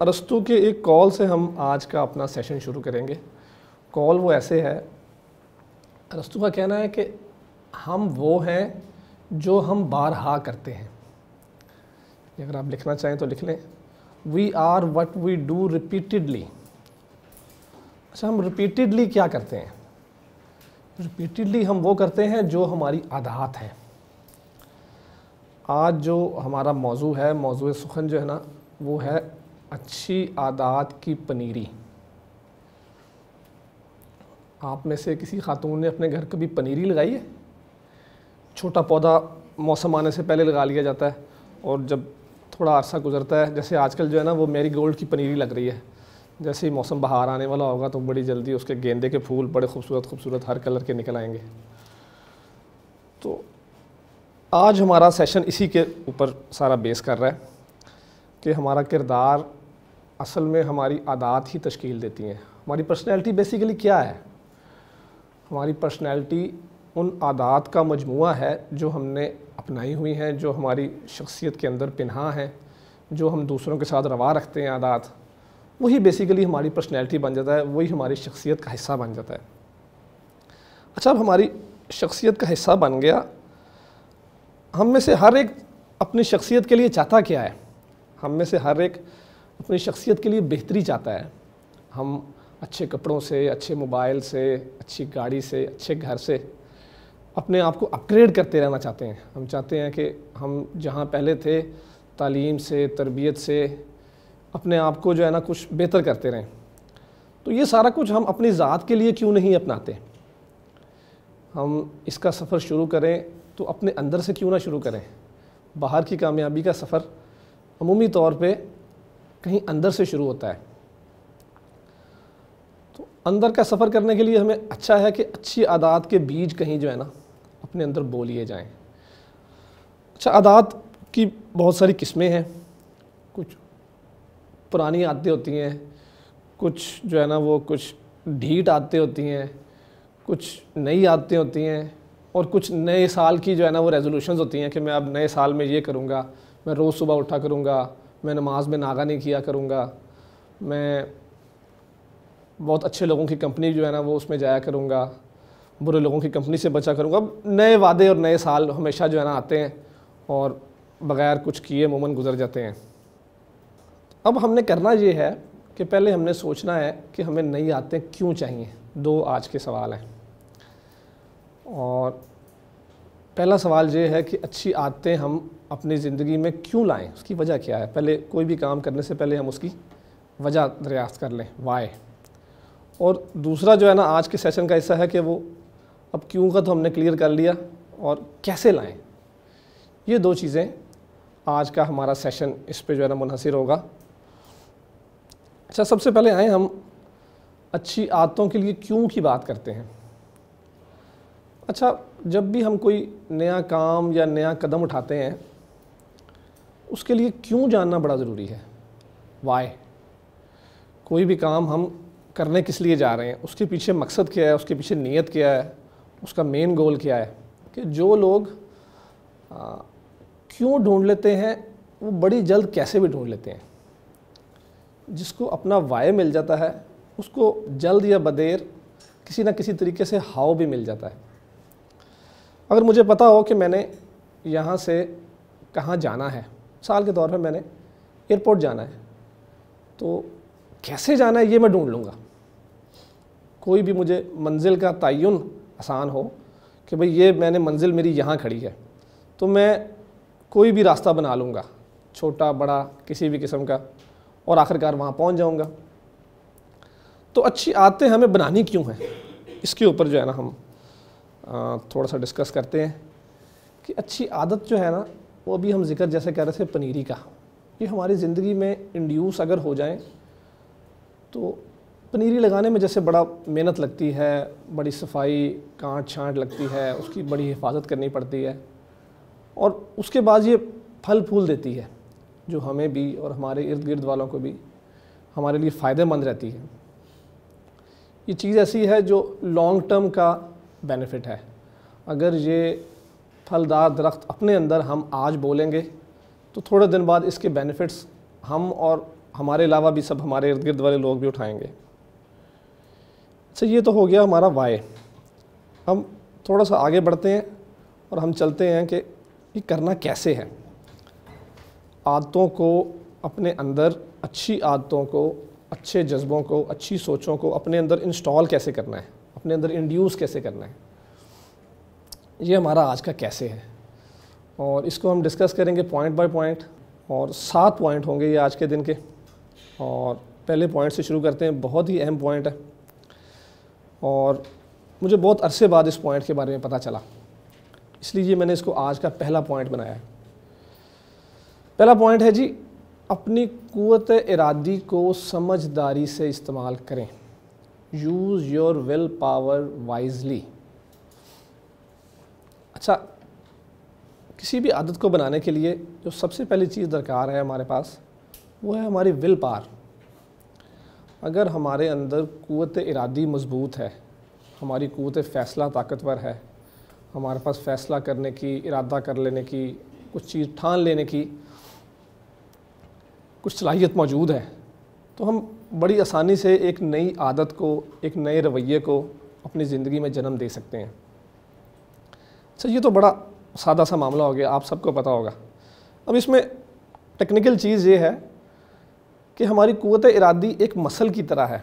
अरस्तु के एक कॉल से हम आज का अपना सेशन शुरू करेंगे कॉल वो ऐसे है अरस्तु का कहना है कि हम वो हैं जो हम बारहा करते हैं अगर आप लिखना चाहें तो लिख लें we are what we do repeatedly अच्छा हम रिपीटडली क्या करते हैं रिपीटेडली हम वो करते हैं जो हमारी आदात है आज जो हमारा मौजू है मौजू सुखन जो है ना वो है अच्छी आदात की पनीरी आप में से किसी खातून ने अपने घर कभी पनीरी लगाई है छोटा पौधा मौसम आने से पहले लगा लिया जाता है और जब थोड़ा अरसा गुजरता है जैसे आजकल जो है ना वो मेरी गोल्ड की पनीरी लग रही है जैसे ही मौसम बाहर आने वाला होगा तो बड़ी जल्दी उसके गेंदे के फूल बड़े खूबसूरत खूबसूरत हर कलर के निकल आएंगे तो आज हमारा सेशन इसी के ऊपर सारा बेस कर रहा है कि हमारा किरदार असल में हमारी आदात ही तश्कील देती हैं हमारी पर्सनैलिटी बेसिकली क्या है हमारी पर्सनैलिटी उन आदात का मजमू है जो हमने अपनाई हुई हैं जो हमारी शख्सियत के अंदर पिना हैं जो हम दूसरों के साथ रवा रखते हैं आदात वही बेसिकली हमारी पर्सनैलिटी बन जाता है वही हमारी शख्सियत का हिस्सा बन जाता है अच्छा अब हमारी शख्सियत का हिस्सा बन गया हम में से हर एक अपनी शख्सियत के लिए चाहता क्या है हम में से हर एक अपनी शख्सियत के लिए बेहतरी चाहता है हम अच्छे कपड़ों से अच्छे मोबाइल से अच्छी गाड़ी से अच्छे घर से अपने आप को अपग्रेड करते रहना चाहते हैं हम चाहते हैं कि हम जहाँ पहले थे तालीम से तरबियत से अपने आप को जो है ना कुछ बेहतर करते रहें तो ये सारा कुछ हम अपनी ज़ात के लिए क्यों नहीं अपनाते हम इसका सफ़र शुरू करें तो अपने अंदर से क्यों ना शुरू करें बाहर की कामयाबी का सफ़र अमूमी तौर पे कहीं अंदर से शुरू होता है तो अंदर का सफ़र करने के लिए हमें अच्छा है कि अच्छी आदात के बीज कहीं जो है ना अपने अंदर बो लिए अच्छा आदात की बहुत सारी किस्में हैं कुछ पुरानी आदतें होती हैं कुछ जो है ना वो कुछ ढीट आदतें होती हैं कुछ नई आदतें होती हैं और कुछ नए साल की जो है ना वो रेजोल्यूशन होती हैं कि मैं अब नए साल में ये करूँगा मैं रोज़ सुबह उठा करूँगा मैं नमाज में नागा नहीं किया करूँगा मैं बहुत अच्छे लोगों की कंपनी जो है ना वो उसमें जाया करूँगा बुरे लोगों की कंपनी से बचा करूँगा नए वादे और नए साल हमेशा जो है ना आते हैं और बग़ैर कुछ किए मुमन गुजर जाते हैं अब हमने करना ये है कि पहले हमने सोचना है कि हमें नई आदतें क्यों चाहिए दो आज के सवाल हैं और पहला सवाल ये है कि अच्छी आदतें हम अपनी ज़िंदगी में क्यों लाएं उसकी वजह क्या है पहले कोई भी काम करने से पहले हम उसकी वजह दरियाफ्त कर लें वाए और दूसरा जो है ना आज के सेशन का हिस्सा है कि वो अब क्यों का तो हमने क्लियर कर लिया और कैसे लाएं ये दो चीज़ें आज का हमारा सेशन इस पर जो है ना मुनहसर होगा अच्छा सबसे पहले आए हम अच्छी आदतों के लिए क्यों की बात करते हैं अच्छा जब भी हम कोई नया काम या नया कदम उठाते हैं उसके लिए क्यों जानना बड़ा ज़रूरी है वाई कोई भी काम हम करने किस लिए जा रहे हैं उसके पीछे मकसद क्या है उसके पीछे नीयत क्या है उसका मेन गोल क्या है कि जो लोग क्यों ढूंढ लेते हैं वो बड़ी जल्द कैसे भी ढूंढ लेते हैं जिसको अपना वाय मिल जाता है उसको जल्द या बदेर किसी ना किसी तरीके से हाव भी मिल जाता है अगर मुझे पता हो कि मैंने यहाँ से कहाँ जाना है साल के तौर पर मैंने एयरपोर्ट जाना है तो कैसे जाना है ये मैं ढूंढ लूँगा कोई भी मुझे मंजिल का तयन आसान हो कि भाई ये मैंने मंजिल मेरी यहाँ खड़ी है तो मैं कोई भी रास्ता बना लूँगा छोटा बड़ा किसी भी किस्म का और आखिरकार वहाँ पहुँच जाऊँगा तो अच्छी आदतें हमें बनानी क्यों हैं इसके ऊपर जो है ना हम थोड़ा सा डिस्कस करते हैं कि अच्छी आदत जो है ना वो अभी हम जिक्र जैसे कह रहे थे पनीरी का ये हमारी ज़िंदगी में इंड्यूस अगर हो जाए तो पनीरी लगाने में जैसे बड़ा मेहनत लगती है बड़ी सफाई काट छाँट लगती है उसकी बड़ी हिफाजत करनी पड़ती है और उसके बाद ये फल फूल देती है जो हमें भी और हमारे इर्द गिर्द वालों को भी हमारे लिए फ़ायदेमंद रहती है ये चीज़ ऐसी है जो लॉन्ग टर्म का बेनिफिट है अगर ये फलदार दरख्त अपने अंदर हम आज बोलेंगे तो थोड़े दिन बाद इसके बेनिफिट्स हम और हमारे अलावा भी सब हमारे इर्द गिर्द वाले लोग भी उठाएंगे अच्छा ये तो हो गया हमारा वाय हम थोड़ा सा आगे बढ़ते हैं और हम चलते हैं कि ये करना कैसे है आदतों को अपने अंदर अच्छी आदतों को अच्छे जज्बों को अच्छी सोचों को अपने अंदर इंस्टॉल कैसे करना है अपने अंदर इंड्यूस कैसे करना है ये हमारा आज का कैसे है और इसको हम डिस्कस करेंगे पॉइंट बाय पॉइंट और सात पॉइंट होंगे ये आज के दिन के और पहले पॉइंट से शुरू करते हैं बहुत ही अहम पॉइंट है और मुझे बहुत अरसे बाद इस पॉइंट के बारे में पता चला इसलिए मैंने इसको आज का पहला पॉइंट बनाया है पहला पॉइंट है जी अपनी क़वत इरादी को समझदारी से इस्तेमाल करें use your willpower wisely अच्छा किसी भी आदत को बनाने के लिए जो सबसे पहली चीज़ दरकार है हमारे पास वो है हमारी विल पार अगर हमारे अंदर क़वत इरादी मज़बूत है हमारी क़वत फ़ैसला ताकतवर है हमारे पास फ़ैसला करने की इरादा कर लेने की कुछ चीज़ ठान लेने की कुछ सलाहियत मौजूद है तो हम बड़ी आसानी से एक नई आदत को एक नए रवैये को अपनी ज़िंदगी में जन्म दे सकते हैं अच्छा ये तो बड़ा सादा सा मामला हो गया आप सबको पता होगा अब इसमें टेक्निकल चीज़ ये है कि हमारी क़वत इरादी एक मसल की तरह है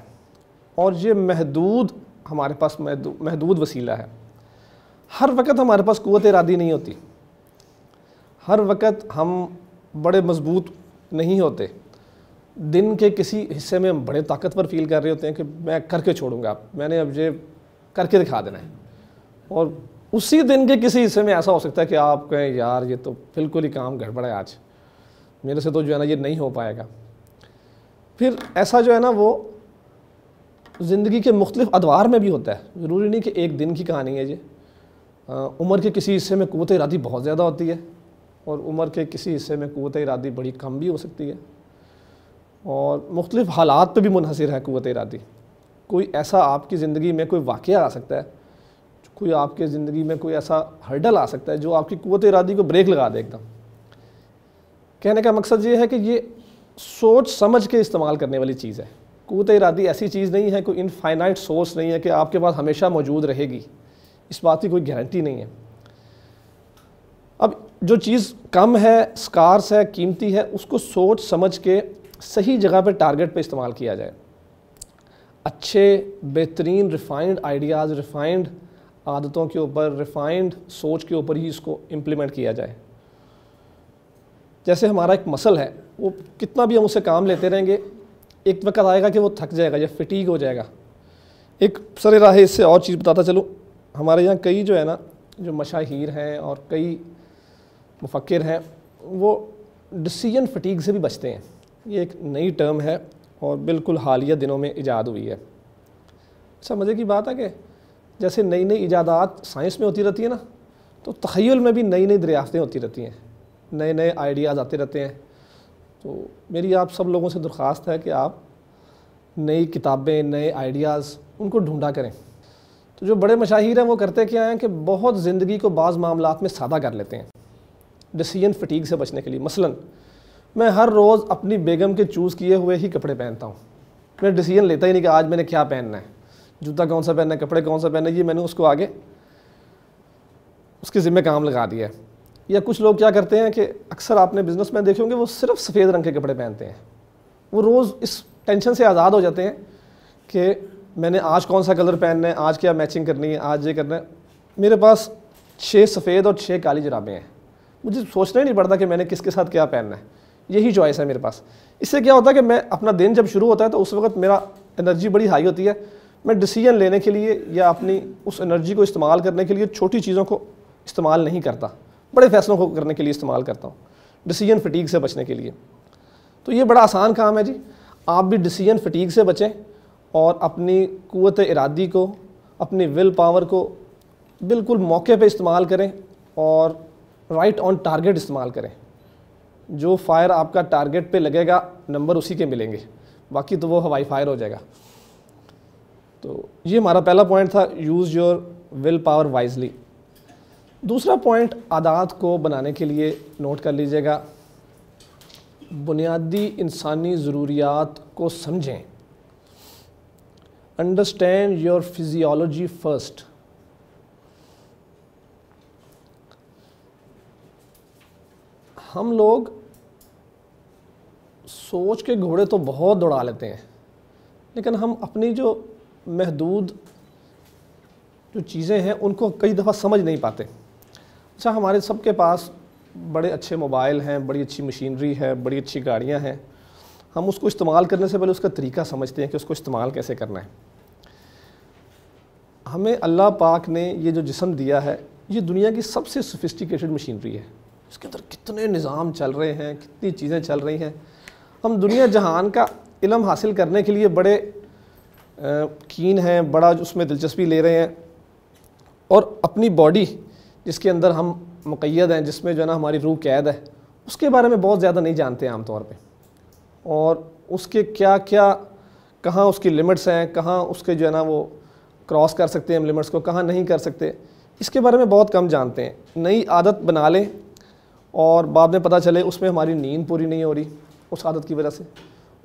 और ये महदूद हमारे पास महदूद वसीला है हर वक्त हमारे पास क़वत इरादी नहीं होती हर वक्त हम बड़े मजबूत नहीं होते दिन के किसी हिस्से में हम बड़े ताकतवर फील कर रहे होते हैं कि मैं करके छोड़ूंगा मैंने अब ये करके दिखा देना है और उसी दिन के किसी हिस्से में ऐसा हो सकता है कि आप कहें यार ये तो बिल्कुल ही काम गड़बड़ है आज मेरे से तो जो है ना ये नहीं हो पाएगा फिर ऐसा जो है ना वो ज़िंदगी के मुख्तलिफ अदवार में भी होता है ज़रूरी नहीं कि एक दिन की कहानी है ये उम्र के किसी हिस्से में कुत इरादी बहुत ज़्यादा होती है और उम्र के किसी हिस्से में कुत इरादी बड़ी कम भी हो सकती है और मुख्तलिफ हालात पर भी मुनहसर है क़वत इरादी कोई ऐसा आपकी ज़िंदगी में कोई वाक़ आ सकता है कोई आपके ज़िंदगी में कोई ऐसा हर्डल आ सकता है जो आपकी कुत इरादी को ब्रेक लगा दे एकदम कहने का मकसद ये है कि ये सोच समझ के इस्तेमाल करने वाली चीज़ है कुत इरादी ऐसी चीज़ नहीं है कोई इनफाइनाइट सोर्स नहीं है कि आपके पास हमेशा मौजूद रहेगी इस बात की कोई गारंटी नहीं है अब जो चीज़ कम है स्कार्स है कीमती है उसको सोच समझ के सही जगह पर टारगेट पर इस्तेमाल किया जाए अच्छे बेहतरीन रिफाइंड आइडियाज़ रिफाइंड आदतों के ऊपर रिफाइंड सोच के ऊपर ही इसको इम्प्लीमेंट किया जाए जैसे हमारा एक मसल है वो कितना भी हम उसे काम लेते रहेंगे एक वक्त आएगा कि वो थक जाएगा या फिटीक हो जाएगा एक सर राह इससे और चीज़ बताता चलूँ हमारे यहाँ कई जो है ना जो मशाहिर हैं और कई मुफक्र हैं वो डिसीजन फटीक से भी बचते हैं ये एक नई टर्म है और बिल्कुल हालिया दिनों में ईजाद हुई है समझे मज़े की बात है कि जैसे नई नई इजादात साइंस में होती रहती है ना तो तखयल में भी नई नई दरियाफ़तें होती रहती हैं नए नए आइडियाज़ आते रहते हैं तो मेरी आप सब लोगों से दरख्वास्त है कि आप नई किताबें नए आइडियाज़ उनको ढूंढा करें तो जो बड़े मशाहिर हैं वो करते क्या हैं कि बहुत ज़िंदगी को बाज़ मामला में सादा कर लेते हैं डिसीजन फटीक से बचने के लिए मसलन मैं हर रोज़ अपनी बेगम के चूज़ किए हुए ही कपड़े पहनता हूँ मैं डिसीजन लेता ही नहीं कि आज मैंने क्या पहनना है जूता कौन सा पहनना है कपड़े कौन सा पहनना है ये मैंने उसको आगे उसके ज़िम्मे काम लगा दिया है या कुछ लोग क्या करते हैं कि अक्सर आपने बिजनेस मैन देखे होंगे वो सिर्फ सफ़ेद रंग के कपड़े पहनते हैं वो रोज़ इस टेंशन से आज़ाद हो जाते हैं कि मैंने आज कौन सा कलर पहनना है आज क्या मैचिंग करनी है आज ये करना है मेरे पास छः सफ़ेद और छः काली जराबें हैं मुझे सोचना ही नहीं पड़ता कि मैंने किसके साथ क्या पहनना है यही चॉइस है मेरे पास इससे क्या होता है कि मैं अपना दिन जब शुरू होता है तो उस वक्त मेरा एनर्जी बड़ी हाई होती है मैं डिसीजन लेने के लिए या अपनी उस एनर्जी को इस्तेमाल करने के लिए छोटी चीज़ों को इस्तेमाल नहीं करता बड़े फैसलों को करने के लिए इस्तेमाल करता हूँ डिसीजन फटीक से बचने के लिए तो ये बड़ा आसान काम है जी आप भी डिसीजन फटीक से बचें और अपनी क़वत इरादी को अपनी विल पावर को बिल्कुल मौके पे इस्तेमाल करें और राइट ऑन टारगेट इस्तेमाल करें जो फायर आपका टारगेट पे लगेगा नंबर उसी के मिलेंगे बाकी तो वो हवाई फायर हो जाएगा तो ये हमारा पहला पॉइंट था use your willpower wisely दूसरा पॉइंट आदात को बनाने के लिए नोट कर लीजिएगा बुनियादी इंसानी ज़रूरियात को समझें अंडरस्टैंड योर फिज़ियोलॉजी फर्स्ट हम लोग सोच के घोड़े तो बहुत दौड़ा लेते हैं लेकिन हम अपनी जो महदूद जो चीज़ें हैं उनको कई दफ़ा समझ नहीं पाते अच्छा हमारे सब के पास बड़े अच्छे मोबाइल हैं बड़ी अच्छी मशीनरी है बड़ी अच्छी गाड़ियाँ हैं हम उसको इस्तेमाल करने से पहले उसका तरीका समझते हैं कि उसको इस्तेमाल कैसे करना है हमें अल्लाह पाक ने ये जो जिसम दिया है ये दुनिया की सबसे सोफिस्टिकेटेड मशीनरी है इसके अंदर कितने निज़ाम चल रहे हैं कितनी चीज़ें चल रही हैं हम दुनिया जहान का इलम हासिल करने के लिए बड़े कीन हैं बड़ा उसमें दिलचस्पी ले रहे हैं और अपनी बॉडी जिसके अंदर हम मुक़ैद हैं जिसमें जो है ना हमारी रूह कैद है उसके बारे में बहुत ज़्यादा नहीं जानते आम आमतौर पर और उसके क्या क्या कहाँ उसकी लिमिट्स हैं कहाँ उसके जो है ना वो क्रॉस कर सकते हैं हम लिमिट्स को कहाँ नहीं कर सकते इसके बारे में बहुत कम जानते हैं नई आदत बना लें और बाद में पता चले उसमें हमारी नींद पूरी नहीं हो रही उस आदत की वजह से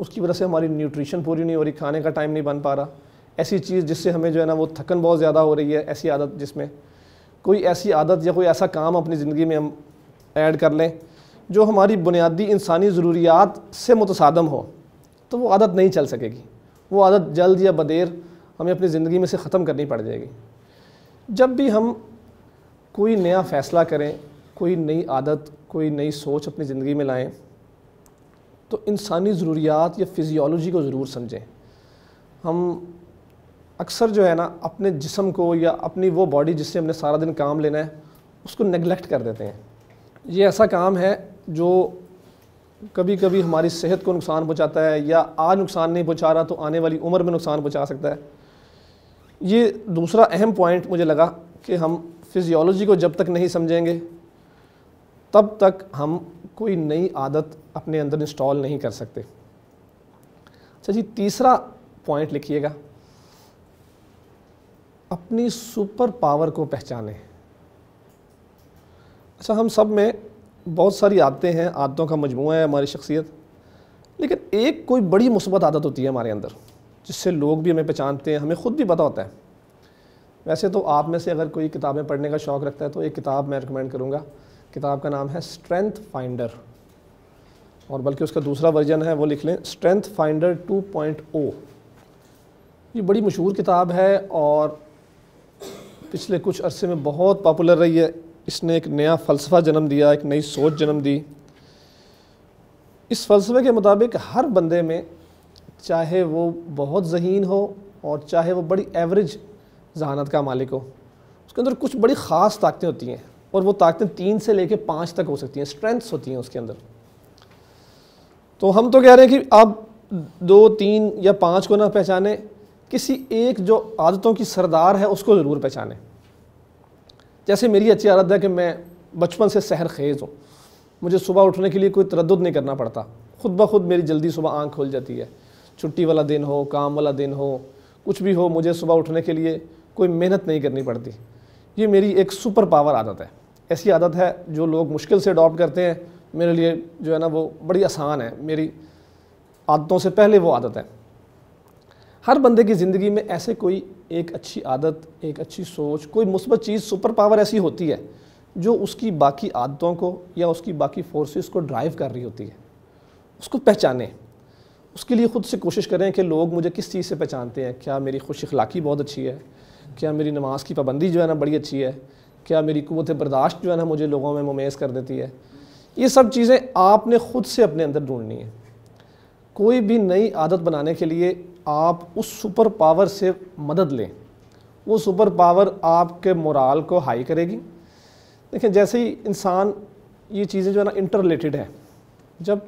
उसकी वजह से हमारी न्यूट्रिशन पूरी नहीं हो रही खाने का टाइम नहीं बन पा रहा ऐसी चीज़ जिससे हमें जो है ना वो थकन बहुत ज़्यादा हो रही है ऐसी आदत जिसमें कोई ऐसी आदत या कोई ऐसा काम अपनी ज़िंदगी में हम ऐड कर लें जो हमारी बुनियादी इंसानी ज़रूरियात से मुतसादम हो तो वो आदत नहीं चल सकेगी वो आदत जल्द या बदेर हमें अपनी ज़िंदगी में से ख़त्म करनी पड़ जाएगी जब भी हम कोई नया फ़ैसला करें कोई नई आदत कोई नई सोच अपनी ज़िंदगी में लाएँ तो इंसानी ज़रूरियात या फिजियोलॉजी को ज़रूर समझें हम अक्सर जो है ना अपने जिसम को या अपनी वो बॉडी जिससे हमने सारा दिन काम लेना है उसको नेगलेक्ट कर देते हैं ये ऐसा काम है जो कभी कभी हमारी सेहत को नुकसान पहुंचाता है या आज नुकसान नहीं पहुंचा रहा तो आने वाली उम्र में नुकसान पहुंचा सकता है ये दूसरा अहम पॉइंट मुझे लगा कि हम फिज़ियोलॉजी को जब तक नहीं समझेंगे तब तक हम कोई नई आदत अपने अंदर इंस्टॉल नहीं कर सकते अच्छा जी तीसरा पॉइंट लिखिएगा अपनी सुपर पावर को पहचाने अच्छा हम सब में बहुत सारी आदतें हैं आदतों का मजमू है हमारी शख्सियत लेकिन एक कोई बड़ी मुसबत आदत होती है हमारे अंदर जिससे लोग भी हमें पहचानते हैं हमें खुद भी पता होता है वैसे तो आप में से अगर कोई किताबें पढ़ने का शौक़ रखता है तो एक किताब मैं रिकमेंड करूँगा किताब का नाम है स्ट्रेंथ फाइंडर और बल्कि उसका दूसरा वर्जन है वो लिख लें स्ट्रेंथ फाइंडर 2.0 ये बड़ी मशहूर किताब है और पिछले कुछ अरसे में बहुत पॉपुलर रही है इसने एक नया फ़लसफ़ा जन्म दिया एक नई सोच जन्म दी इस फ़लसफ़े के मुताबिक हर बंदे में चाहे वो बहुत जहीन हो और चाहे वो बड़ी एवरेज जहानत का मालिक हो उसके अंदर कुछ बड़ी ख़ास ताकतें होती हैं और वो ताकतें तीन से लेके पाँच तक हो सकती हैं स्ट्रेंथ्स होती हैं उसके अंदर तो हम तो कह रहे हैं कि आप दो तीन या पाँच को ना पहचाने किसी एक जो आदतों की सरदार है उसको ज़रूर पहचाने जैसे मेरी अच्छी आदत है कि मैं बचपन से सहर खेज़ हूँ मुझे सुबह उठने के लिए कोई तरद नहीं करना पड़ता खुद ब खुद मेरी जल्दी सुबह आँख खोल जाती है छुट्टी वाला दिन हो काम वाला दिन हो कुछ भी हो मुझे सुबह उठने के लिए कोई मेहनत नहीं करनी पड़ती ये मेरी एक सुपर पावर आदत है ऐसी आदत है जो लोग मुश्किल से अडॉप्ट करते हैं मेरे लिए जो है ना वो बड़ी आसान है मेरी आदतों से पहले वो आदत है हर बंदे की ज़िंदगी में ऐसे कोई एक अच्छी आदत एक अच्छी सोच कोई मुसबत चीज़ सुपर पावर ऐसी होती है जो उसकी बाकी आदतों को या उसकी बाकी फोर्सेस को ड्राइव कर रही होती है उसको पहचानें उसके लिए ख़ुद से कोशिश करें कि लोग मुझे किस चीज़ से पहचानते हैं क्या मेरी खुश अखलाक़ी बहुत अच्छी है क्या मेरी नमाज की पाबंदी जो है ना बड़ी अच्छी है क्या मेरी कुत बर्दाश्त जो है ना मुझे लोगों में ममेज़ कर देती है ये सब चीज़ें आपने ख़ुद से अपने अंदर ढूंढनी है कोई भी नई आदत बनाने के लिए आप उस सुपर पावर से मदद लें वो सुपर पावर आपके मोरल को हाई करेगी देखिए जैसे ही इंसान ये चीज़ें जो है ना इंटर रिलेटेड है जब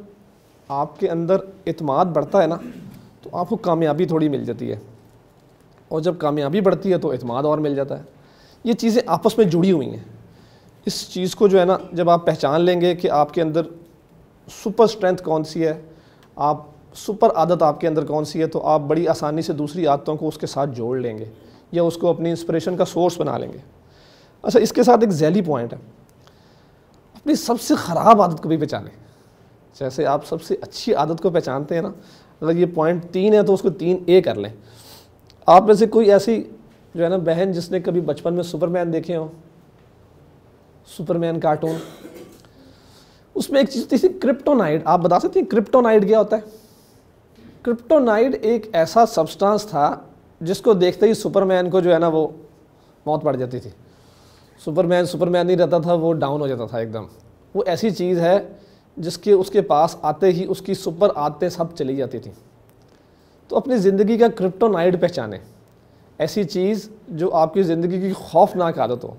आपके अंदर अतमाद बढ़ता है ना तो आपको कामयाबी थोड़ी मिल जाती है और जब कामयाबी बढ़ती है तो अतमाद और मिल जाता है ये चीज़ें आपस में जुड़ी हुई हैं इस चीज़ को जो है ना जब आप पहचान लेंगे कि आपके अंदर सुपर स्ट्रेंथ कौन सी है आप सुपर आदत आपके अंदर कौन सी है तो आप बड़ी आसानी से दूसरी आदतों को उसके साथ जोड़ लेंगे या उसको अपनी इंस्पिरेशन का सोर्स बना लेंगे अच्छा इसके साथ एक जैली पॉइंट है अपनी सबसे ख़राब आदत को भी पहचानें जैसे आप सबसे अच्छी आदत को पहचानते हैं ना अगर ये पॉइंट तीन है तो उसको तीन ए कर लें आप में से कोई ऐसी जो है ना बहन जिसने कभी बचपन में सुपरमैन देखे हों सुपरमैन कार्टून उसमें एक चीज़ थी क्रिप्टोनाइड आप बता सकते हैं क्रिप्टोनाइड क्या होता है क्रिप्टोनाइड एक ऐसा सब्सटेंस था जिसको देखते ही सुपरमैन को जो है ना वो मौत पड़ जाती थी सुपरमैन सुपरमैन नहीं रहता था वो डाउन हो जाता था एकदम वो ऐसी चीज़ है जिसके उसके पास आते ही उसकी सुपर आते सब चली जाती थी तो अपनी ज़िंदगी का क्रिप्टोनाइड पहचाने ऐसी चीज़ जो आपकी ज़िंदगी की खौफनाक आदत हो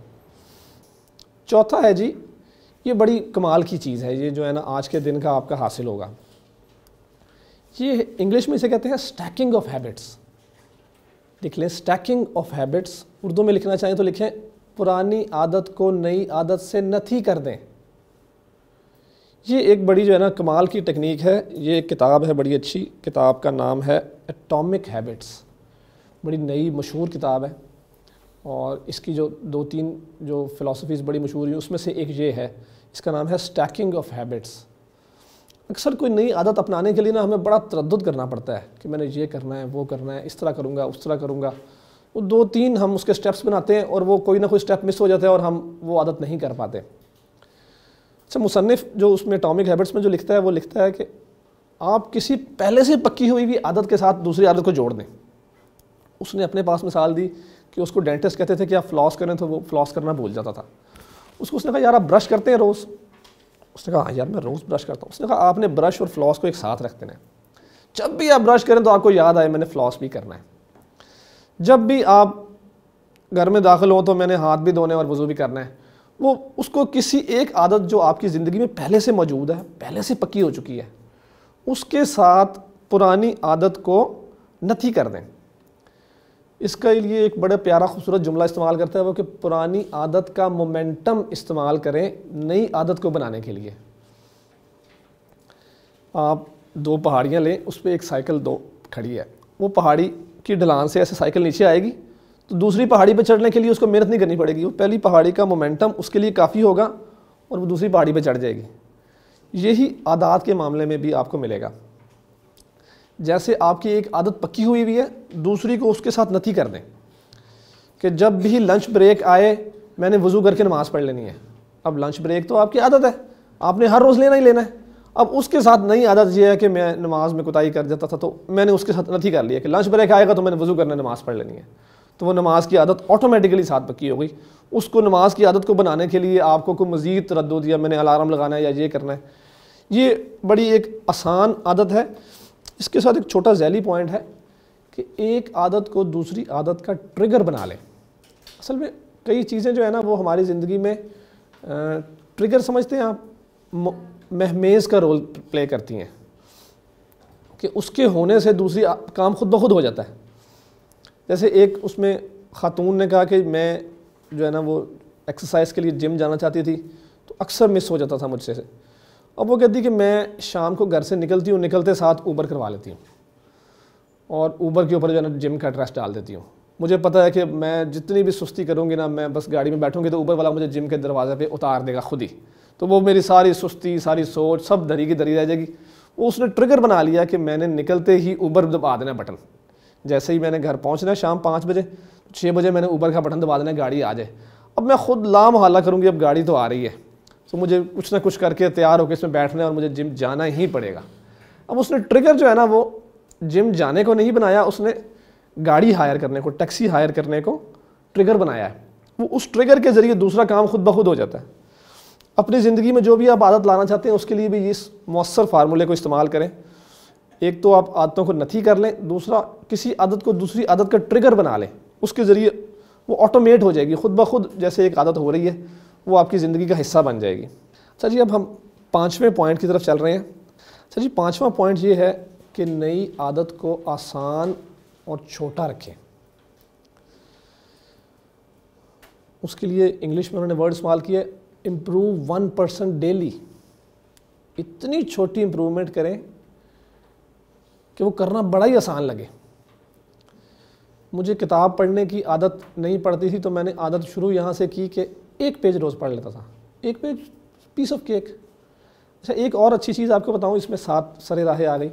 चौथा है जी ये बड़ी कमाल की चीज़ है ये जो है ना आज के दिन का आपका हासिल होगा ये इंग्लिश में इसे कहते हैं स्टैकिंग ऑफ हैबिट्स लिख लें स्टैकिंग ऑफ हैबिट्स उर्दू में लिखना चाहें तो लिखें पुरानी आदत को नई आदत से नथी कर दें ये एक बड़ी जो है ना कमाल की टेक्निक है ये एक किताब है बड़ी अच्छी किताब का नाम है एटॉमिक हैबिट्स बड़ी नई मशहूर किताब है और इसकी जो दो तीन जो फ़िलासफ़ीज़ बड़ी मशहूर हैं उसमें से एक ये है इसका नाम है स्टैकिंग ऑफ हैबिट्स अक्सर कोई नई आदत अपनाने के लिए ना हमें बड़ा तरद करना पड़ता है कि मैंने ये करना है वो करना है इस तरह करूँगा उस तरह करूँगा वो दो तीन हम उसके स्टेप्स बनाते हैं और वो कोई ना कोई स्टेप मिस हो जाता है और हम वो आदत नहीं कर पाते अच्छा मुसनफ़ जो उसमें टॉमिक हैबिट्स में जो लिखता है वो लिखता है कि आप किसी पहले से पक्की हुई भी आदत के साथ दूसरी आदत को जोड़ दें उसने अपने पास मिसाल दी कि उसको डेंटिस्ट कहते थे कि आप फ्लॉस करें तो वो फ्लॉस करना भूल जाता था उसको उसने कहा यार आप ब्रश करते हैं रोज़ उसने कहा हाँ यार मैं रोज़ ब्रश करता हूँ उसने कहा आपने ब्रश और फ्लॉस को एक साथ रख देना है जब भी आप ब्रश करें तो आपको याद आए मैंने फ्लॉस भी करना है जब भी आप घर में दाखिल हों तो मैंने हाथ भी धोने और वज़ू भी करना है वो उसको किसी एक आदत जो आपकी ज़िंदगी में पहले से मौजूद है पहले से पक्की हो चुकी है उसके साथ पुरानी आदत को नथी कर दें इसके लिए एक बड़े प्यारा खूबसूरत जुमला इस्तेमाल करते हैं वो कि पुरानी आदत का मोमेंटम इस्तेमाल करें नई आदत को बनाने के लिए आप दो पहाड़ियाँ लें उस पर एक साइकिल दो खड़ी है वो पहाड़ी की ढलान से ऐसे साइकिल नीचे आएगी तो दूसरी पहाड़ी पर चढ़ने के लिए उसको मेहनत नहीं करनी पड़ेगी वो पहली पहाड़ी का मोमेंटम उसके लिए काफ़ी होगा और वो दूसरी पहाड़ी पर चढ़ जाएगी यही आदात के मामले में भी आपको मिलेगा जैसे आपकी एक आदत पक्की हुई हुई है दूसरी को उसके साथ नती कर दें कि जब भी लंच ब्रेक आए मैंने वज़ू करके नमाज़ पढ़ लेनी है अब लंच ब्रेक तो आपकी आदत है आपने हर रोज़ लेना ही लेना है अब उसके साथ नई आदत यह है कि मैं नमाज़ में कुताही कर जाता था तो मैंने उसके साथ नती कर लिया कि लंच ब्रेक आएगा तो मैंने वज़ू करना नमाज़ पढ़ लेनी है तो वो नमाज़ की आदत ऑटोमेटिकली साथ पक्की हो गई उसको नमाज़ की आदत को बनाने के लिए आपको कोई मज़ीद रद्द दिया मैंने अलार्म लगाना है या ये करना है ये बड़ी एक आसान आदत है इसके साथ एक छोटा जैली पॉइंट है कि एक आदत को दूसरी आदत का ट्रिगर बना लें असल में कई चीज़ें जो है ना वो हमारी ज़िंदगी में ट्रिगर समझते हैं आप महमेज़ का रोल प्ले करती हैं कि उसके होने से दूसरी काम खुद ब खुद हो जाता है जैसे एक उसमें ख़ातून ने कहा कि मैं जो है ना वो एक्सरसाइज के लिए जिम जाना चाहती थी तो अक्सर मिस हो जाता था मुझसे अब वो कहती कि मैं शाम को घर से निकलती हूँ निकलते साथ ऊबर करवा लेती हूँ और ऊबर के ऊपर जो है ना जिम का एड्रेस डाल देती हूँ मुझे पता है कि मैं जितनी भी सुस्ती करूँगी ना मैं बस गाड़ी में बैठूँगी तो ऊबर वाला मुझे जिम के दरवाजे पर उतार देगा खुद ही तो वो मेरी सारी सुस्ती सारी सोच सब दरी की दरी रह जाएगी वो उसने ट्रिगर बना लिया कि मैंने निकलते ही ऊबर दबा देना बटन जैसे ही मैंने घर पहुँचना शाम पाँच बजे छः बजे मैंने ऊबर का बटन दबा देना गाड़ी आ जाए अब मैं खुद लाम हाला करूँगी अब गाड़ी तो आ रही है तो मुझे कुछ ना कुछ करके तैयार होकर इसमें बैठना है और मुझे जिम जाना ही पड़ेगा अब उसने ट्रिगर जो है ना वो जिम जाने को नहीं बनाया उसने गाड़ी हायर करने को टैक्सी हायर करने को ट्रिगर बनाया है वो उस ट्रिगर के ज़रिए दूसरा काम खुद ब खुद हो जाता है अपनी ज़िंदगी में जो भी आप आदत लाना चाहते हैं उसके लिए भी इस मौसर फार्मूले को इस्तेमाल करें एक तो आप आदतों को नथी कर लें दूसरा किसी आदत को दूसरी आदत का ट्रिगर बना लें उसके ज़रिए वो ऑटोमेट हो जाएगी खुद ब खुद जैसे एक आदत हो रही है वो आपकी ज़िंदगी का हिस्सा बन जाएगी सर अच्छा जी अब हम पाँचवें पॉइंट की तरफ चल रहे हैं सर अच्छा जी पाँचवा पॉइंट ये है कि नई आदत को आसान और छोटा रखें उसके लिए इंग्लिश में उन्होंने वर्ड इस्तेमाल किए इम्प्रूव वन परसेंट डेली इतनी छोटी इम्प्रूवमेंट करें कि वो करना बड़ा ही आसान लगे मुझे किताब पढ़ने की आदत नहीं पड़ती थी तो मैंने आदत शुरू यहाँ से की कि एक पेज रोज़ पढ़ लेता था एक पेज पीस ऑफ केक अच्छा एक और अच्छी चीज़ आपको बताऊँ इसमें सात सरे राहें आ गई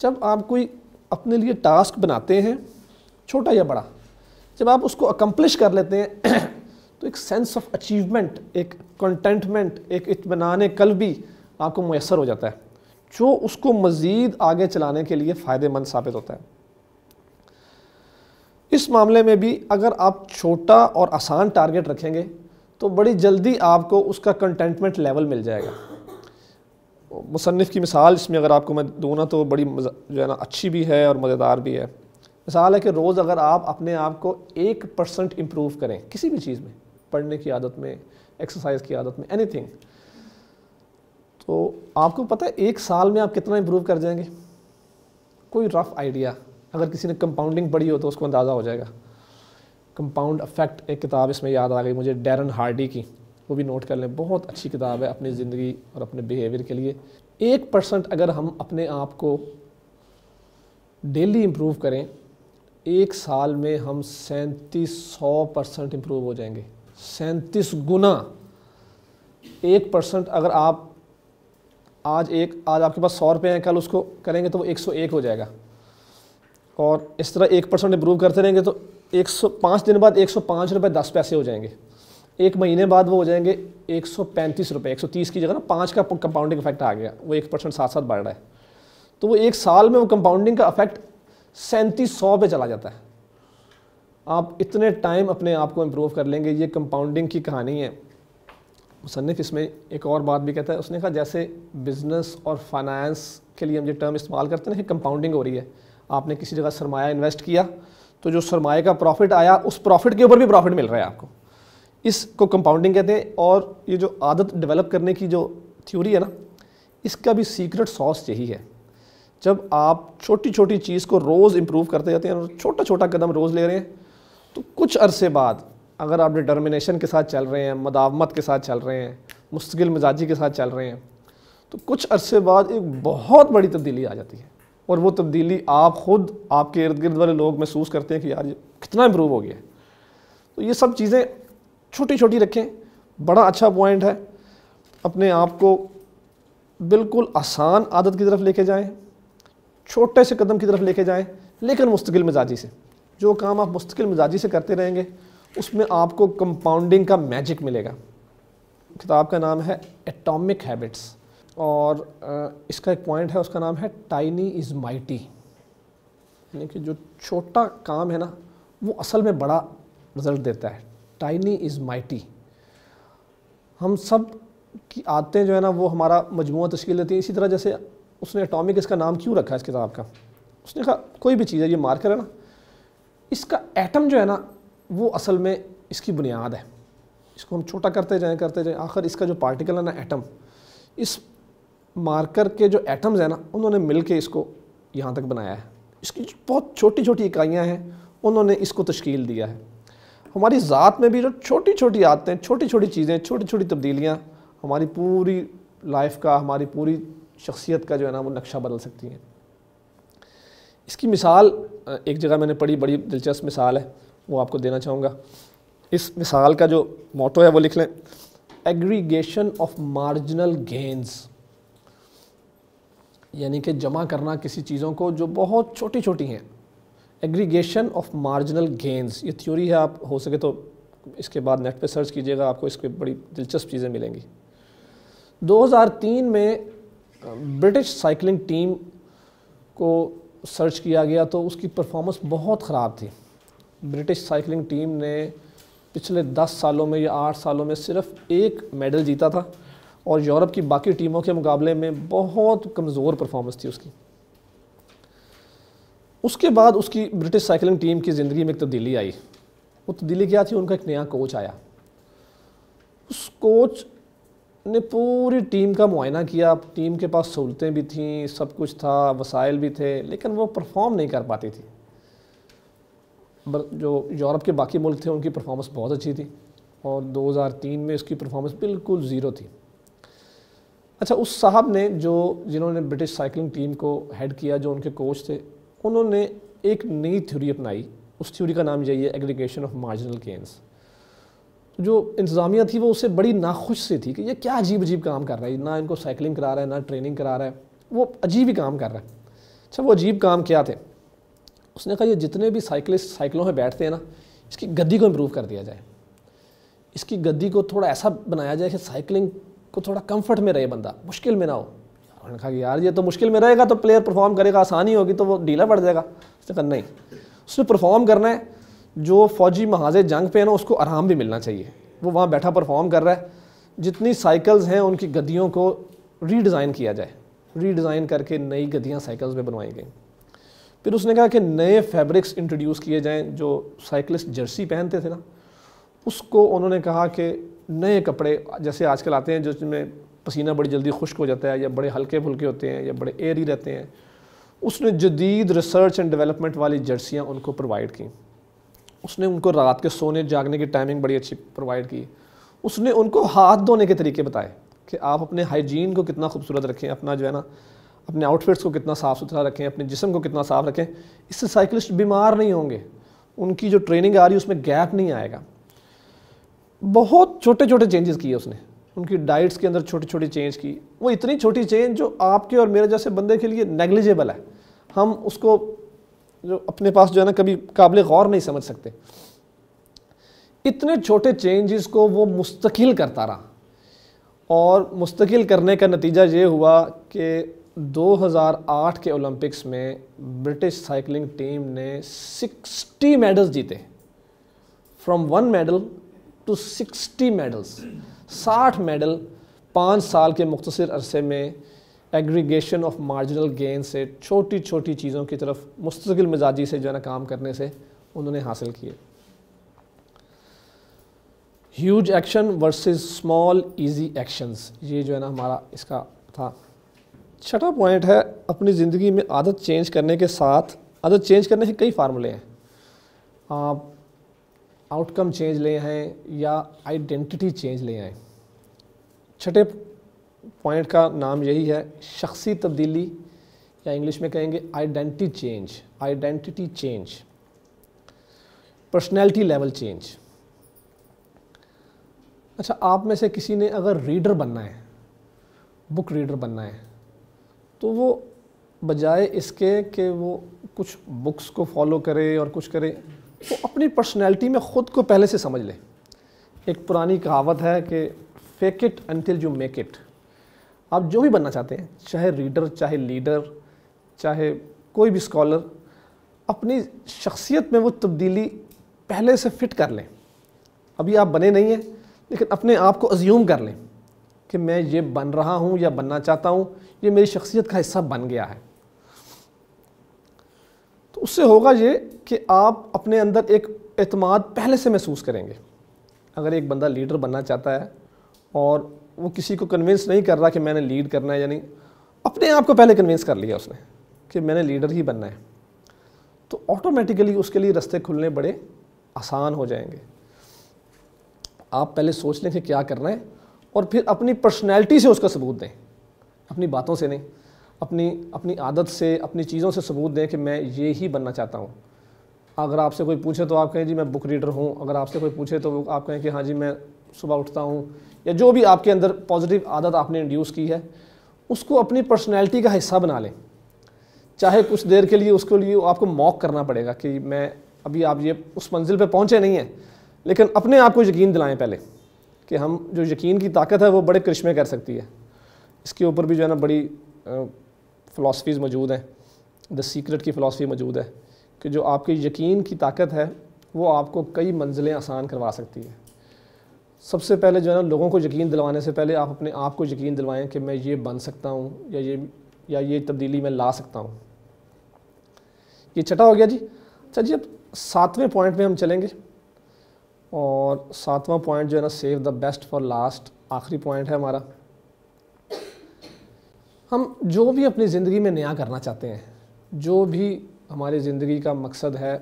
जब आप कोई अपने लिए टास्क बनाते हैं छोटा या बड़ा जब आप उसको अकम्पलिश कर लेते हैं तो एक सेंस ऑफ अचीवमेंट एक कंटेंटमेंट एक इतमान कल भी आपको मैसर हो जाता है जो उसको मज़ीद आगे चलाने के लिए फ़ायदेमंद साबित होता है इस मामले में भी अगर आप छोटा और आसान टारगेट रखेंगे तो बड़ी जल्दी आपको उसका कंटेंटमेंट लेवल मिल जाएगा मुसनफ़ की मिसाल इसमें अगर आपको मैं दूँ ना तो बड़ी जो है ना अच्छी भी है और मज़ेदार भी है मिसाल है कि रोज़ अगर आप अपने आप को एक परसेंट इम्प्रूव करें किसी भी चीज़ में पढ़ने की आदत में एक्सरसाइज की आदत में थिंग तो आपको पता है एक साल में आप कितना इम्प्रूव कर जाएंगे कोई रफ़ आइडिया अगर किसी ने कंपाउंडिंग पढ़ी हो तो उसको अंदाज़ा हो जाएगा कंपाउंड अफेक्ट एक किताब इसमें याद आ गई मुझे डैरन हार्डी की वो भी नोट कर लें बहुत अच्छी किताब है अपनी ज़िंदगी और अपने बिहेवियर के लिए एक परसेंट अगर हम अपने आप को डेली इम्प्रूव करें एक साल में हम सैंतीस सौ परसेंट इम्प्रूव हो जाएंगे सैंतीस गुना एक परसेंट अगर आप आज एक आज आपके पास सौ रुपये हैं कल उसको करेंगे तो वो एक सौ एक हो जाएगा और इस तरह एक परसेंट इम्प्रूव करते रहेंगे तो एक सौ पाँच दिन बाद एक सौ पाँच रुपये दस पैसे हो जाएंगे एक महीने बाद वो हो जाएंगे एक सौ पैंतीस रुपये एक सौ तीस की जगह ना पाँच का कंपाउंडिंग इफेक्ट आ गया वो एक परसेंट साथ साथ बढ़ रहा है तो वो एक साल में वो कंपाउंडिंग का इफेक्ट सैंतीस सौ पे चला जाता है आप इतने टाइम अपने आप को इम्प्रूव कर लेंगे ये कंपाउंडिंग की कहानी है मुसनफ़ इसमें एक और बात भी कहता है उसने कहा जैसे बिज़नेस और फाइनेंस के लिए हम ये टर्म इस्तेमाल करते हैं कंपाउंडिंग हो रही है आपने किसी जगह सरमाया इन्वेस्ट किया तो जो सरमाए का प्रॉफिट आया उस प्रॉफिट के ऊपर भी प्रॉफिट मिल रहा है आपको इसको कंपाउंडिंग कहते हैं और ये जो आदत डेवलप करने की जो थ्योरी है ना इसका भी सीक्रेट सॉस यही है जब आप छोटी छोटी चीज़ को रोज़ इम्प्रूव करते जाते हैं और छोटा छोटा कदम रोज़ ले रहे हैं तो कुछ अरसे बाद अगर आप डिटर्मिनेशन के साथ चल रहे हैं मदावमत के साथ चल रहे हैं मुस्तकिल मिजाजी के साथ चल रहे हैं तो कुछ अरसे बाद एक बहुत बड़ी तब्दीली आ जाती है और वो तब्दीली आप ख़ुद आपके इर्द गिर्द वाले लोग महसूस करते हैं कि यार ये कितना इम्प्रूव हो गया तो ये सब चीज़ें छोटी छोटी रखें बड़ा अच्छा पॉइंट है अपने आप को बिल्कुल आसान आदत की तरफ लेके जाएं छोटे से कदम की तरफ लेके जाएं लेकिन मुस्तकिल मिजाजी से जो काम आप मुस्तकिल मिजाजी से करते रहेंगे उसमें आपको कंपाउंडिंग का मैजिक मिलेगा किताब का नाम है एटॉमिक हैबिट्स और इसका एक पॉइंट है उसका नाम है टाइनी इज़ माइटी यानी कि जो छोटा काम है ना वो असल में बड़ा रिजल्ट देता है टाइनी इज़ माइटी हम सब की आदतें जो है ना वो हमारा मजमू तश्ल देती हैं इसी तरह जैसे उसने एटॉमिक इसका नाम क्यों रखा है इस किताब का उसने कहा कोई भी चीज़ है ये मार्कर है ना इसका एटम जो है ना वो असल में इसकी बुनियाद है इसको हम छोटा करते जाएँ करते जाएँ आखिर इसका जो पार्टिकल है ना एटम इस मार्कर के जो एटम्स हैं ना उन्होंने मिल के इसको यहाँ तक बनाया है इसकी बहुत छोटी छोटी इकाइयाँ हैं उन्होंने इसको तश्कील दिया है हमारी ज़ात में भी जो छोटी छोटी आदतें छोटी छोटी चीज़ें छोटी छोटी तब्दीलियाँ हमारी पूरी लाइफ का हमारी पूरी शख्सियत का जो है ना वो नक्शा बदल सकती हैं इसकी मिसाल एक जगह मैंने पढ़ी बड़ी दिलचस्प मिसाल है वो आपको देना चाहूँगा इस मिसाल का जो मोटो है वो लिख लें एग्रीगेशन ऑफ मार्जिनल गेंस यानी कि जमा करना किसी चीज़ों को जो बहुत छोटी छोटी हैं एग्रीगेशन ऑफ मार्जिनल गेंस ये थ्योरी है आप हो सके तो इसके बाद नेट पे सर्च कीजिएगा आपको इसके बड़ी दिलचस्प चीज़ें मिलेंगी 2003 में ब्रिटिश साइकिलिंग टीम को सर्च किया गया तो उसकी परफॉर्मेंस बहुत ख़राब थी ब्रिटिश साइकिलिंग टीम ने पिछले 10 सालों में या 8 सालों में सिर्फ एक मेडल जीता था और यूरोप की बाकी टीमों के मुकाबले में बहुत कमज़ोर परफॉर्मेंस थी उसकी उसके बाद उसकी ब्रिटिश साइकिलिंग टीम की ज़िंदगी में एक तब्दीली आई वो तब्दीली क्या थी उनका एक नया कोच आया उस कोच ने पूरी टीम का मुआयना किया टीम के पास सहूलतें भी थीं सब कुछ था वसाइल भी थे लेकिन वो परफॉर्म नहीं कर पाती थी जो यूरोप के बाकी मुल्क थे उनकी परफॉर्मेंस बहुत अच्छी थी और 2003 में उसकी परफॉर्मेंस बिल्कुल ज़ीरो थी अच्छा उस साहब ने जो जिन्होंने ब्रिटिश साइकिलिंग टीम को हेड किया जो उनके कोच थे उन्होंने एक नई थ्योरी अपनाई उस थ्योरी का नाम यही है एग्रीगेशन ऑफ मार्जिनल गेंस जो इंतज़ामिया थी वो उससे बड़ी नाखुश सी थी कि ये क्या अजीब अजीब काम कर रहा है ना इनको साइकिलिंग करा रहा है ना ट्रेनिंग करा रहा है वो अजीब ही काम कर रहा है अच्छा वो अजीब काम क्या थे उसने कहा ये जितने भी साइकिलिस्ट साइकिलों में बैठते हैं ना इसकी गद्दी को इम्प्रूव कर दिया जाए इसकी गद्दी को थोड़ा ऐसा बनाया जाए कि साइकिलिंग को थोड़ा कंफर्ट में रहे बंदा मुश्किल में ना हो उन्होंने कहा कि यार ये तो मुश्किल में रहेगा तो प्लेयर परफॉर्म करेगा आसानी होगी तो वो ढीला पड़ जाएगा उसने कहा नहीं उसने परफॉर्म करना है जो फौजी महाजे जंग पे है ना उसको आराम भी मिलना चाहिए वो वहाँ बैठा परफॉर्म कर रहा है जितनी साइकिल्स हैं उनकी गद्दियों को रीडिज़ाइन किया जाए रीडिज़ाइन करके नई गद्दियाँ साइकिल्स में बनवाई गई फिर उसने कहा कि नए फैब्रिक्स इंट्रोड्यूस किए जाएँ जो साइकिलिस्ट जर्सी पहनते थे ना उसको उन्होंने कहा कि नए कपड़े जैसे आजकल आते हैं जिसमें पसीना बड़ी जल्दी खुश्क हो जाता है या बड़े हल्के फुल्के होते हैं या बड़े एयरी रहते हैं उसने जदीद रिसर्च एंड डेवलपमेंट वाली जर्सियाँ उनको प्रोवाइड की उसने उनको रात के सोने जागने की टाइमिंग बड़ी अच्छी प्रोवाइड की उसने उनको हाथ धोने के तरीके बताए कि आप अपने हाइजीन को कितना खूबसूरत रखें अपना जो है ना अपने आउटफिट्स को कितना साफ़ सुथरा रखें अपने जिसम को कितना साफ़ रखें इससे साइकिलिस्ट बीमार नहीं होंगे उनकी जो ट्रेनिंग आ रही है उसमें गैप नहीं आएगा बहुत छोटे छोटे चेंजेस किए उसने उनकी डाइट्स के अंदर छोटी छोटी चेंज की वो इतनी छोटी चेंज जो आपके और मेरे जैसे बंदे के लिए नेग्लिजेबल है हम उसको जो अपने पास जो है ना कभी काबिल गौर नहीं समझ सकते इतने छोटे चेंजेस को वो मुस्तकिल करता रहा और मुस्तकिल करने का नतीजा ये हुआ कि 2008 के ओलंपिक्स में ब्रिटिश साइकिलिंग टीम ने 60 मेडल्स जीते from one medal to sixty medals साठ मेडल पाँच साल के मुख्तर अरसे में एग्रीगेशन ऑफ मार्जिनल गेंद से छोटी छोटी चीज़ों की तरफ मुस्तकिल मिजाजी से जो है ना काम करने से उन्होंने हासिल किए huge action versus small easy actions ये जो है ना हमारा इसका था छठा पॉइंट है अपनी ज़िंदगी में आदत चेंज करने के साथ आदत चेंज करने के कई फार्मूले हैं आप आउटकम चेंज ले आएँ या आइडेंटिटी चेंज ले आएँ छठे पॉइंट का नाम यही है शख्सी तब्दीली या इंग्लिश में कहेंगे identity change identity change personality level change अच्छा आप में से किसी ने अगर रीडर बनना है बुक रीडर बनना है तो वो बजाय इसके कि वो कुछ बुक्स को फॉलो करे और कुछ करे वो अपनी पर्सनैलिटी में ख़ुद को पहले से समझ लें एक पुरानी कहावत है कि fake it until you make it आप जो भी बनना चाहते हैं चाहे रीडर चाहे लीडर चाहे कोई भी स्कॉलर अपनी शख्सियत में वो तब्दीली पहले से फिट कर लें अभी आप बने नहीं हैं लेकिन अपने आप को अज्यूम कर लें कि मैं ये बन रहा हूँ या बनना चाहता हूँ ये मेरी शख्सियत का हिस्सा बन गया है तो उससे होगा ये कि आप अपने अंदर एक अतमाद पहले से महसूस करेंगे अगर एक बंदा लीडर बनना चाहता है और वो किसी को कन्विंस नहीं कर रहा कि मैंने लीड करना है यानी अपने आप को पहले कन्विंस कर लिया उसने कि मैंने लीडर ही बनना है तो ऑटोमेटिकली उसके लिए रास्ते खुलने बड़े आसान हो जाएंगे आप पहले सोच लें कि क्या करना है और फिर अपनी पर्सनैलिटी से उसका सबूत दें अपनी बातों से नहीं अपनी अपनी आदत से अपनी चीज़ों से सबूत दें कि मैं ये ही बनना चाहता हूँ अगर आपसे कोई पूछे तो आप कहें जी मैं बुक रीडर हूँ अगर आपसे कोई पूछे तो आप कहें कि हाँ जी मैं सुबह उठता हूँ या जो भी आपके अंदर पॉजिटिव आदत आपने इंड्यूस की है उसको अपनी पर्सनैलिटी का हिस्सा बना लें चाहे कुछ देर के लिए उसके लिए आपको मॉक करना पड़ेगा कि मैं अभी आप ये उस मंजिल पर पहुँचे नहीं हैं लेकिन अपने आप को यकीन दिलाएं पहले कि हम जो यकीन की ताकत है वो बड़े करिश्मे कर सकती है इसके ऊपर भी जो है ना बड़ी फ़िलासफ़ीज़ मौजूद हैं द सीक्रेट की फ़िलासफ़ी मौजूद है कि जो आपके यकीन की ताकत है वो आपको कई मंजिलें आसान करवा सकती है सबसे पहले जो है ना लोगों को यकीन दिलवाने से पहले आप अपने आप को यकीन दिलवाएं कि मैं ये बन सकता हूँ या ये या ये तब्दीली मैं ला सकता हूँ ये छठा हो गया जी अच्छा जी अब सातवें पॉइंट में हम चलेंगे और सातवां पॉइंट जो है ना save the best for last आखिरी पॉइंट है हमारा हम जो भी अपनी ज़िंदगी में नया करना चाहते हैं जो भी हमारी ज़िंदगी का मकसद है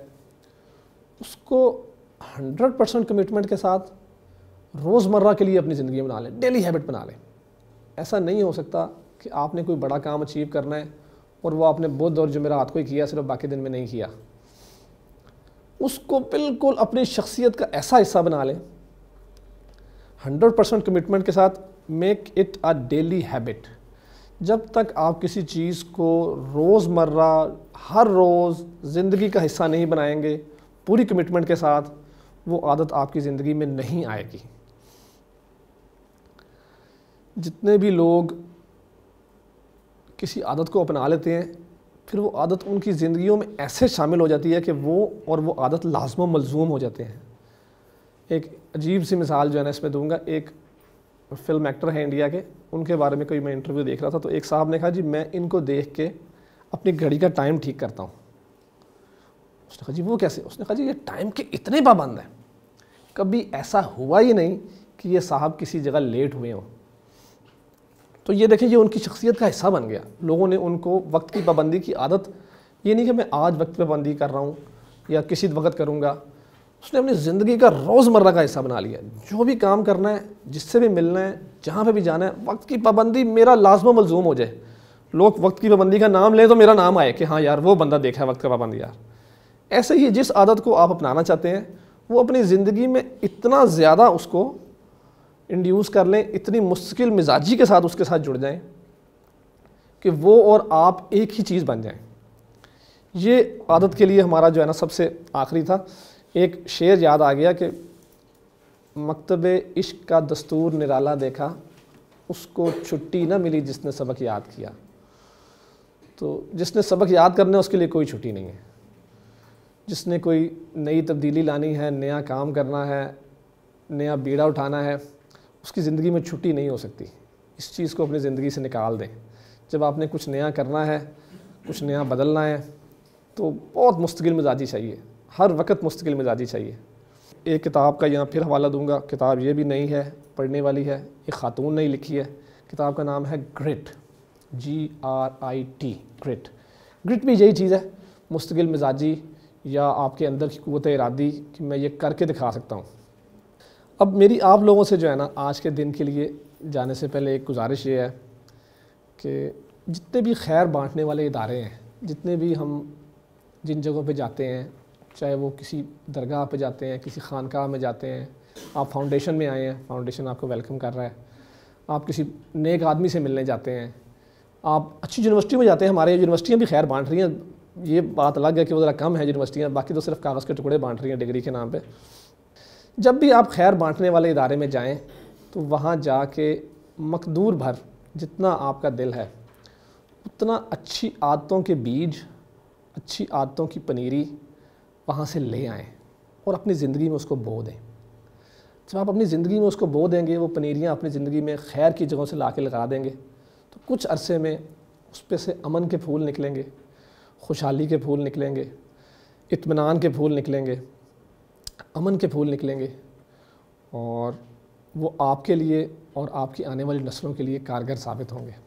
उसको 100 परसेंट कमिटमेंट के साथ रोज़मर्रा के लिए अपनी ज़िंदगी बना लें डेली हैबिट बना लें ऐसा नहीं हो सकता कि आपने कोई बड़ा काम अचीव करना है और वो आपने बुद्ध और जमेरात को ही किया सिर्फ बाकी दिन में नहीं किया उसको बिल्कुल अपनी शख्सियत का ऐसा हिस्सा बना लें हंड्रेड परसेंट कमिटमेंट के साथ make it a daily habit जब तक आप किसी चीज़ को रोज़मर्रा हर रोज़ ज़िंदगी का हिस्सा नहीं बनाएंगे पूरी कमिटमेंट के साथ वो आदत आपकी ज़िंदगी में नहीं आएगी जितने भी लोग किसी आदत को अपना लेते हैं फिर वो आदत उनकी ज़िंदगियों में ऐसे शामिल हो जाती है कि वो और वो आदत लाजम मलजूम हो जाते हैं एक अजीब सी मिसाल जो है ना इसमें दूंगा एक फिल्म एक्टर हैं इंडिया के उनके बारे में कोई मैं इंटरव्यू देख रहा था तो एक साहब ने कहा जी मैं इनको देख के अपनी घड़ी का टाइम ठीक करता हूँ उसने कहा जी वो कैसे उसने कहा जी ये टाइम के इतने पाबंद हैं कभी ऐसा हुआ ही नहीं कि ये साहब किसी जगह लेट हुए हों तो ये देखें ये उनकी शख्सियत का हिस्सा बन गया लोगों ने उनको वक्त की पाबंदी की आदत ये नहीं कि मैं आज वक्त पाबंदी कर रहा हूँ या किसी वक्त करूँगा उसने अपनी ज़िंदगी का रोज़मर्रा का हिस्सा बना लिया जो भी काम करना है जिससे भी मिलना है जहाँ पे भी जाना है वक्त की पाबंदी मेरा लाजमा मलजूम हो जाए लोग वक्त की पाबंदी का नाम लें तो मेरा नाम आए कि हाँ यार वो बंदा देखा है वक्त का पाबंदी यार ऐसे ही जिस आदत को आप अपनाना चाहते हैं वो अपनी ज़िंदगी में इतना ज़्यादा उसको इंड्यूस कर लें इतनी मुश्किल मिजाजी के साथ उसके साथ जुड़ जाएं कि वो और आप एक ही चीज़ बन जाएं ये आदत के लिए हमारा जो है ना सबसे आखिरी था एक शेर याद आ गया कि मकतब इश्क का दस्तूर निराला देखा उसको छुट्टी ना मिली जिसने सबक याद किया तो जिसने सबक याद करना उसके लिए कोई छुट्टी नहीं है जिसने कोई नई तब्दीली लानी है नया काम करना है नया बीड़ा उठाना है उसकी ज़िंदगी में छुट्टी नहीं हो सकती इस चीज़ को अपनी ज़िंदगी से निकाल दें जब आपने कुछ नया करना है कुछ नया बदलना है तो बहुत मुस्तकिल मिजाजी चाहिए हर वक्त मुस्तकिल मिजाजी चाहिए एक किताब का यहाँ फिर हवाला दूंगा किताब ये भी नई है पढ़ने वाली है एक ख़ातून ने लिखी है किताब का नाम है grit G R I T grit grit भी यही चीज़ है मुस्तकिल मिजाजी या आपके अंदर की क़वत इरादी कि मैं ये करके दिखा सकता हूँ अब मेरी आप लोगों से जो है ना आज के दिन के लिए जाने से पहले एक गुजारिश ये है कि जितने भी खैर बांटने वाले इदारे हैं जितने भी हम जिन जगहों पे जाते हैं चाहे वो किसी दरगाह पे जाते हैं किसी खानकाह में जाते हैं आप फाउंडेशन में आए हैं फाउंडेशन आपको वेलकम कर रहा है आप किसी नेक आदमी से मिलने जाते हैं आप अच्छी यूनिवर्सिटी में जाते हैं हमारे यूनिवर्सिटियाँ भी खैर बांट रही हैं ये बात अलग है कि वो ज़रा कम है यूनिवर्सिटियाँ बाकी तो सिर्फ कागज़ के टुकड़े बांट रही हैं डिग्री के नाम पर जब भी आप खैर बांटने वाले इदारे में जाएँ तो वहाँ जा के मकदूर भर जितना आपका दिल है उतना अच्छी आदतों के बीज अच्छी आदतों की पनीरी वहाँ से ले आएँ और अपनी ज़िंदगी में उसको बो दें जब आप अपनी ज़िंदगी में उसको बो देंगे वो पनीरियाँ अपनी ज़िंदगी में खैर की जगहों से ला के लगा देंगे तो कुछ अरसे में उस पर से अमन के फूल निकलेंगे खुशहाली के फूल निकलेंगे इत्मीनान के फूल निकलेंगे अमन के फूल निकलेंगे और वो आपके लिए और आपकी आने वाली नस्लों के लिए कारगर साबित होंगे